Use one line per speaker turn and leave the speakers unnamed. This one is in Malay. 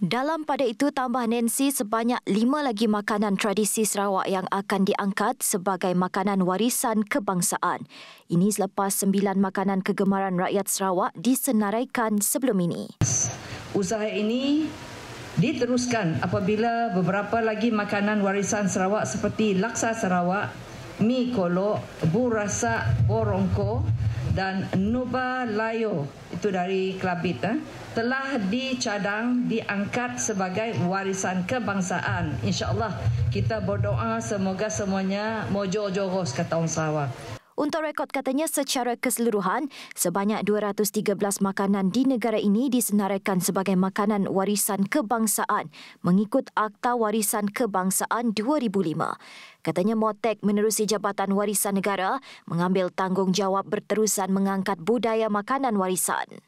Dalam pada itu, tambah Nancy sebanyak lima lagi makanan tradisi Sarawak yang akan diangkat sebagai makanan warisan kebangsaan. Ini selepas sembilan makanan kegemaran rakyat Sarawak disenaraikan sebelum ini.
Usaha ini diteruskan apabila beberapa lagi makanan warisan Sarawak seperti laksa Sarawak, Mikolo, Burasa Borongko dan Nuba Layo itu dari Kelabit eh, telah dicadang diangkat sebagai warisan kebangsaan. Insya Allah kita berdoa semoga semuanya mojo-jogos kata orang Sarawak. Untuk rekod katanya secara
keseluruhan, sebanyak 213 makanan di negara ini disenaraikan sebagai makanan warisan kebangsaan mengikut Akta Warisan Kebangsaan 2005. Katanya Motek menerusi Jabatan Warisan Negara mengambil tanggungjawab berterusan mengangkat budaya makanan warisan.